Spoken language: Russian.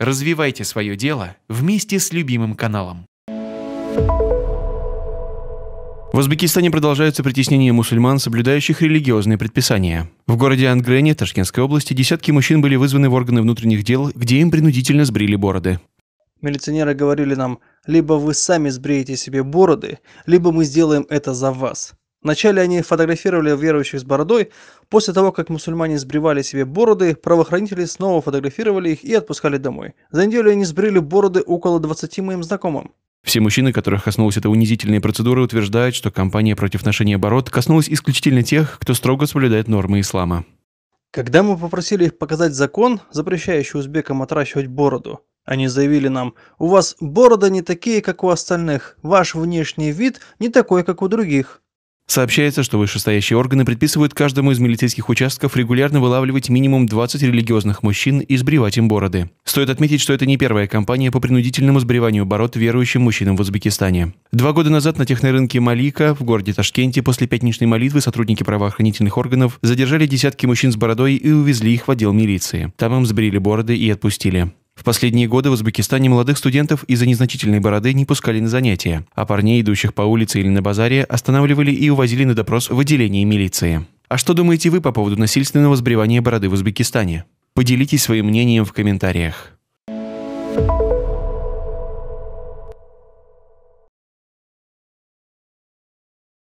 Развивайте свое дело вместе с любимым каналом. В Узбекистане продолжаются притеснения мусульман, соблюдающих религиозные предписания. В городе Ангрене Ташкентской области десятки мужчин были вызваны в органы внутренних дел, где им принудительно сбрили бороды. Милиционеры говорили нам, либо вы сами сбреете себе бороды, либо мы сделаем это за вас. Вначале они фотографировали верующих с бородой, после того, как мусульмане сбривали себе бороды, правоохранители снова фотографировали их и отпускали домой. За неделю они сбрили бороды около 20 моим знакомым. Все мужчины, которых коснулась эта унизительная процедура, утверждают, что кампания против ношения бород коснулась исключительно тех, кто строго соблюдает нормы ислама. Когда мы попросили их показать закон, запрещающий узбекам отращивать бороду, они заявили нам, у вас борода не такие, как у остальных, ваш внешний вид не такой, как у других. Сообщается, что вышестоящие органы предписывают каждому из милицейских участков регулярно вылавливать минимум 20 религиозных мужчин и сбривать им бороды. Стоит отметить, что это не первая кампания по принудительному сбриванию бород верующим мужчинам в Узбекистане. Два года назад на технорынке Малика в городе Ташкенте после пятничной молитвы сотрудники правоохранительных органов задержали десятки мужчин с бородой и увезли их в отдел милиции. Там им сбрили бороды и отпустили. В последние годы в Узбекистане молодых студентов из-за незначительной бороды не пускали на занятия, а парней, идущих по улице или на базаре, останавливали и увозили на допрос в отделении милиции. А что думаете вы по поводу насильственного сбривания бороды в Узбекистане? Поделитесь своим мнением в комментариях.